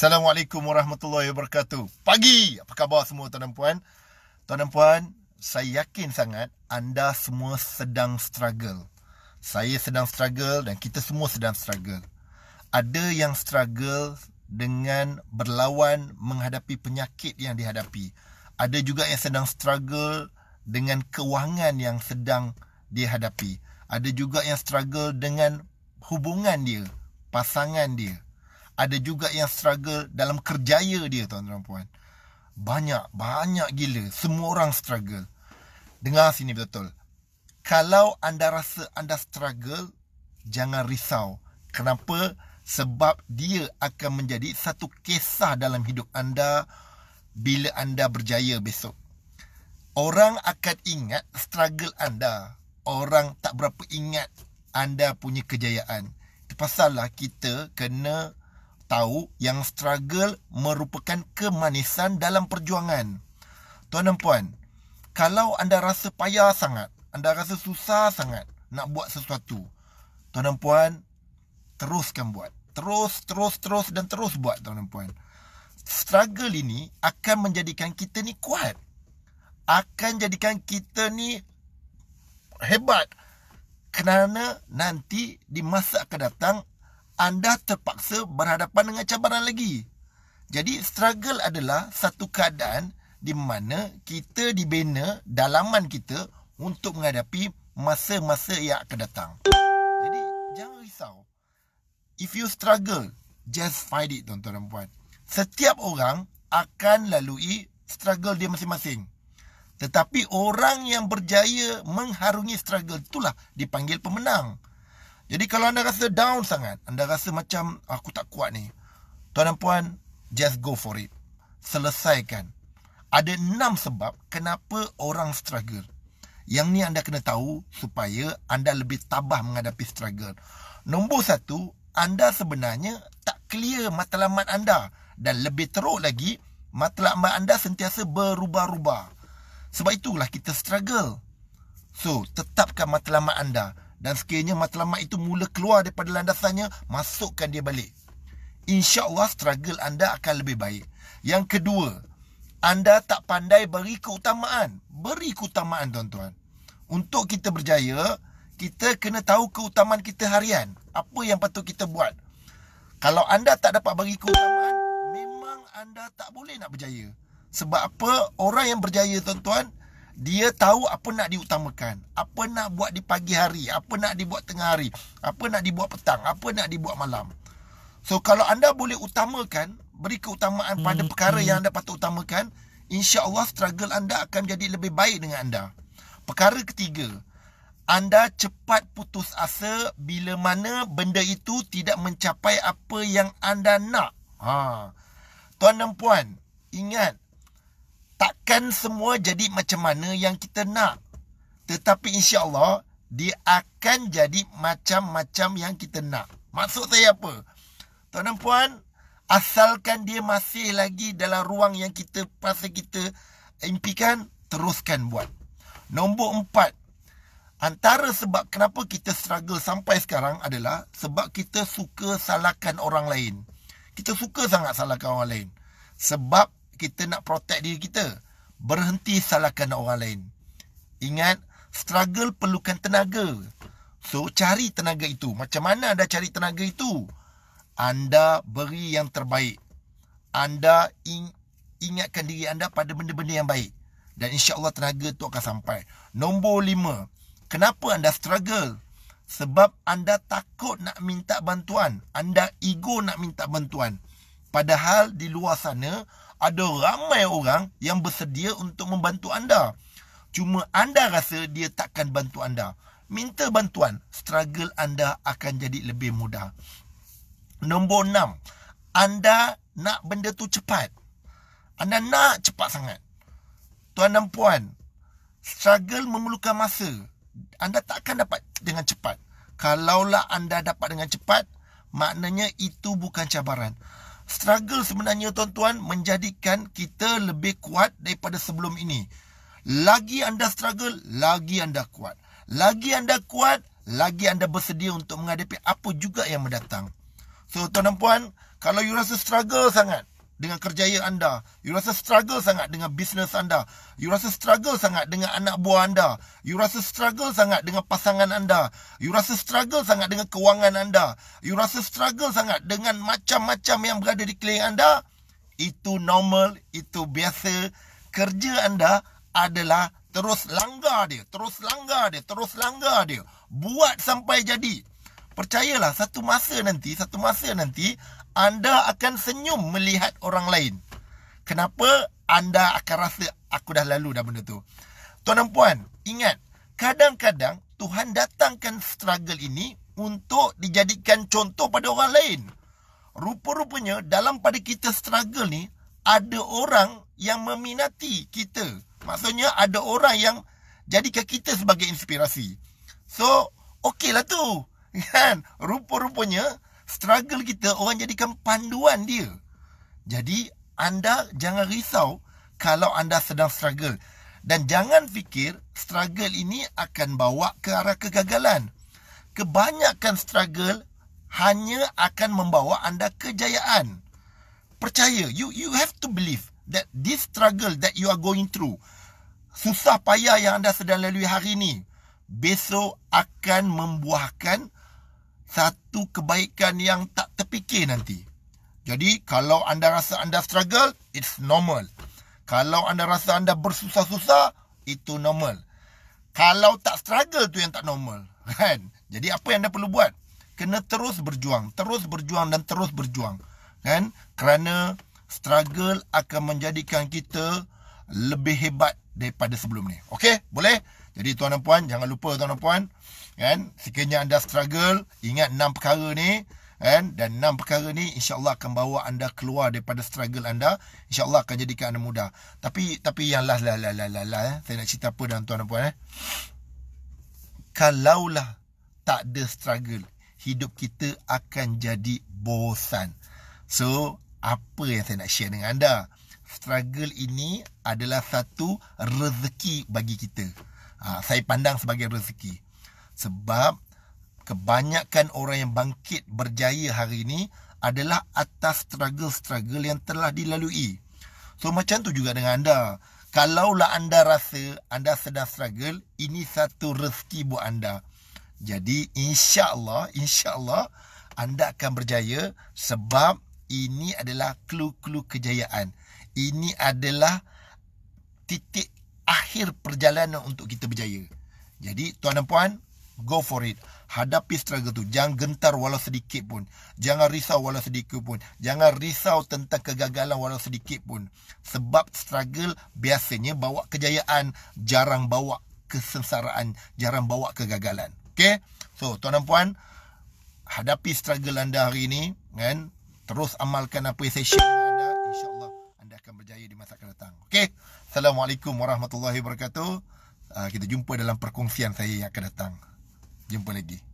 Assalamualaikum warahmatullahi wabarakatuh. Pagi, apa khabar semua tuan dan puan? Tuan dan puan, saya yakin sangat anda semua sedang struggle. Saya sedang struggle dan kita semua sedang struggle. Ada yang struggle dengan berlawan menghadapi penyakit yang dihadapi. Ada juga yang sedang struggle dengan kewangan yang sedang dihadapi. Ada juga yang struggle dengan hubungan dia, pasangan dia ada juga yang struggle dalam kerjaya dia tuan dan puan banyak banyak gila semua orang struggle dengar sini betul kalau anda rasa anda struggle jangan risau kenapa sebab dia akan menjadi satu kisah dalam hidup anda bila anda berjaya besok orang akan ingat struggle anda orang tak berapa ingat anda punya kejayaan Pasal lah kita kena tahu yang struggle merupakan kemanisan dalam perjuangan. Tuan dan puan, kalau anda rasa payah sangat, anda rasa susah sangat nak buat sesuatu, tuan dan puan, teruskan buat. Terus, terus, terus dan terus buat tuan dan puan. Struggle ini akan menjadikan kita ni kuat. Akan jadikan kita ni hebat. Kerana nanti di masa akan datang anda terpaksa berhadapan dengan cabaran lagi. Jadi struggle adalah satu keadaan di mana kita dibina dalaman kita untuk menghadapi masa-masa yang akan datang. Jadi jangan risau. If you struggle, just fight it tuan-tuan dan puan. Setiap orang akan lalui struggle dia masing-masing. Tetapi orang yang berjaya mengharungi struggle itulah dipanggil pemenang. Jadi kalau anda rasa down sangat, anda rasa macam aku tak kuat ni. Tuan dan puan, just go for it. Selesaikan. Ada enam sebab kenapa orang struggle. Yang ni anda kena tahu supaya anda lebih tabah menghadapi struggle. Nombor satu, anda sebenarnya tak clear matlamat anda. Dan lebih teruk lagi, matlamat anda sentiasa berubah-ubah. Sebab itulah kita struggle. So, tetapkan matlamat anda dan sekiranya matlamat itu mula keluar daripada landasannya, masukkan dia balik. InsyaAllah struggle anda akan lebih baik. Yang kedua, anda tak pandai beri keutamaan. Beri keutamaan tuan-tuan. Untuk kita berjaya, kita kena tahu keutamaan kita harian. Apa yang patut kita buat. Kalau anda tak dapat bagi keutamaan, memang anda tak boleh nak berjaya. Sebab apa? Orang yang berjaya tuan-tuan, dia tahu apa nak diutamakan apa nak buat di pagi hari apa nak dibuat tengah hari apa nak dibuat petang apa nak dibuat malam so kalau anda boleh utamakan beri keutamaan pada mm-hmm. perkara hmm. yang anda patut utamakan insya-Allah struggle anda akan jadi lebih baik dengan anda perkara ketiga anda cepat putus asa bila mana benda itu tidak mencapai apa yang anda nak ha tuan dan puan ingat takkan semua jadi macam mana yang kita nak. Tetapi insya-Allah dia akan jadi macam-macam yang kita nak. Maksud saya apa? Tuan dan puan, asalkan dia masih lagi dalam ruang yang kita rasa kita impikan, teruskan buat. Nombor empat. Antara sebab kenapa kita struggle sampai sekarang adalah sebab kita suka salahkan orang lain. Kita suka sangat salahkan orang lain. Sebab kita nak protect diri kita. Berhenti salahkan orang lain. Ingat, struggle perlukan tenaga. So, cari tenaga itu. Macam mana anda cari tenaga itu? Anda beri yang terbaik. Anda ing- ingatkan diri anda pada benda-benda yang baik. Dan insya Allah tenaga itu akan sampai. Nombor lima. Kenapa anda struggle? Sebab anda takut nak minta bantuan. Anda ego nak minta bantuan. Padahal di luar sana, ada ramai orang yang bersedia untuk membantu anda. Cuma anda rasa dia takkan bantu anda. Minta bantuan, struggle anda akan jadi lebih mudah. Nombor enam, anda nak benda tu cepat. Anda nak cepat sangat. Tuan dan puan, struggle memerlukan masa. Anda takkan dapat dengan cepat. Kalaulah anda dapat dengan cepat, maknanya itu bukan cabaran struggle sebenarnya tuan-tuan menjadikan kita lebih kuat daripada sebelum ini. Lagi anda struggle, lagi anda kuat. Lagi anda kuat, lagi anda bersedia untuk menghadapi apa juga yang mendatang. So tuan tuan, kalau you rasa struggle sangat, dengan kerjaya anda. You rasa struggle sangat dengan bisnes anda. You rasa struggle sangat dengan anak buah anda. You rasa struggle sangat dengan pasangan anda. You rasa struggle sangat dengan kewangan anda. You rasa struggle sangat dengan macam-macam yang berada di keliling anda. Itu normal, itu biasa. Kerja anda adalah terus langgar dia, terus langgar dia, terus langgar dia. Buat sampai jadi. Percayalah, satu masa nanti, satu masa nanti, anda akan senyum melihat orang lain. Kenapa anda akan rasa aku dah lalu dah benda tu? Tuan dan puan, ingat. Kadang-kadang Tuhan datangkan struggle ini untuk dijadikan contoh pada orang lain. Rupa-rupanya dalam pada kita struggle ni, ada orang yang meminati kita. Maksudnya ada orang yang jadikan kita sebagai inspirasi. So, okey lah tu. Kan? Rupa-rupanya, struggle kita orang jadikan panduan dia. Jadi anda jangan risau kalau anda sedang struggle dan jangan fikir struggle ini akan bawa ke arah kegagalan. Kebanyakan struggle hanya akan membawa anda kejayaan. Percaya, you you have to believe that this struggle that you are going through, susah payah yang anda sedang lalui hari ini, besok akan membuahkan kejayaan satu kebaikan yang tak terfikir nanti. Jadi kalau anda rasa anda struggle, it's normal. Kalau anda rasa anda bersusah-susah, itu normal. Kalau tak struggle tu yang tak normal, kan? Jadi apa yang anda perlu buat? Kena terus berjuang, terus berjuang dan terus berjuang. Kan? Kerana struggle akan menjadikan kita lebih hebat daripada sebelum ni. Okey, boleh? Jadi tuan dan puan, jangan lupa tuan dan puan, kan? Sekiranya anda struggle, ingat enam perkara ni, kan? Dan enam perkara ni insya-Allah akan bawa anda keluar daripada struggle anda, insya-Allah akan jadikan anda mudah. Tapi tapi yang last lah lah lah lah, lah eh? saya nak cerita apa dengan tuan dan puan eh. Kalaulah tak ada struggle, hidup kita akan jadi bosan. So, apa yang saya nak share dengan anda? struggle ini adalah satu rezeki bagi kita. Ha, saya pandang sebagai rezeki. Sebab kebanyakan orang yang bangkit berjaya hari ini adalah atas struggle-struggle yang telah dilalui. So macam tu juga dengan anda. Kalaulah anda rasa anda sedang struggle, ini satu rezeki buat anda. Jadi insya-Allah, insya-Allah anda akan berjaya sebab ini adalah clue-clue kejayaan ini adalah titik akhir perjalanan untuk kita berjaya. Jadi tuan dan puan, go for it. Hadapi struggle tu. Jangan gentar walau sedikit pun. Jangan risau walau sedikit pun. Jangan risau tentang kegagalan walau sedikit pun. Sebab struggle biasanya bawa kejayaan, jarang bawa kesengsaraan, jarang bawa kegagalan. Okay? So, tuan dan puan, hadapi struggle anda hari ini. Kan? Terus amalkan apa yang saya share. Assalamualaikum warahmatullahi wabarakatuh. Ah, kita jumpa dalam perkongsian saya yang akan datang. Jumpa lagi.